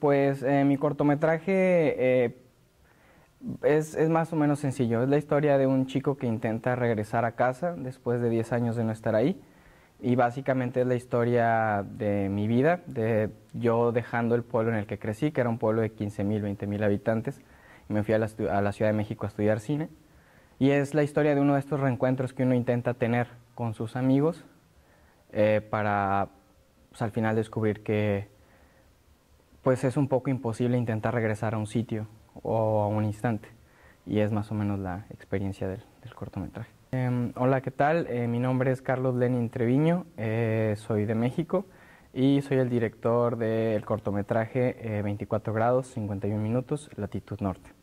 Pues eh, mi cortometraje eh, es, más o menos sencillo. Es la historia de un chico que intenta regresar a casa después de 10 años de no estar ahí. Y básicamente es la historia de mi vida, de yo dejando el pueblo en el que crecí, que era un pueblo de 15 mil, 20 mil habitantes. Y me fui a la, Ciudad de México a estudiar cine. Y es la historia de uno de estos reencuentros que uno intenta tener con sus amigos eh, para pues, al final descubrir que pues es un poco imposible intentar regresar a un sitio o a un instante. Y es más o menos la experiencia del, cortometraje. Em, hola, ¿qué tal? Eh, mi nombre es Carlos Lenin Treviño, eh, soy de México y soy el director del cortometraje 24 eh, grados, 51 minutos, latitud norte.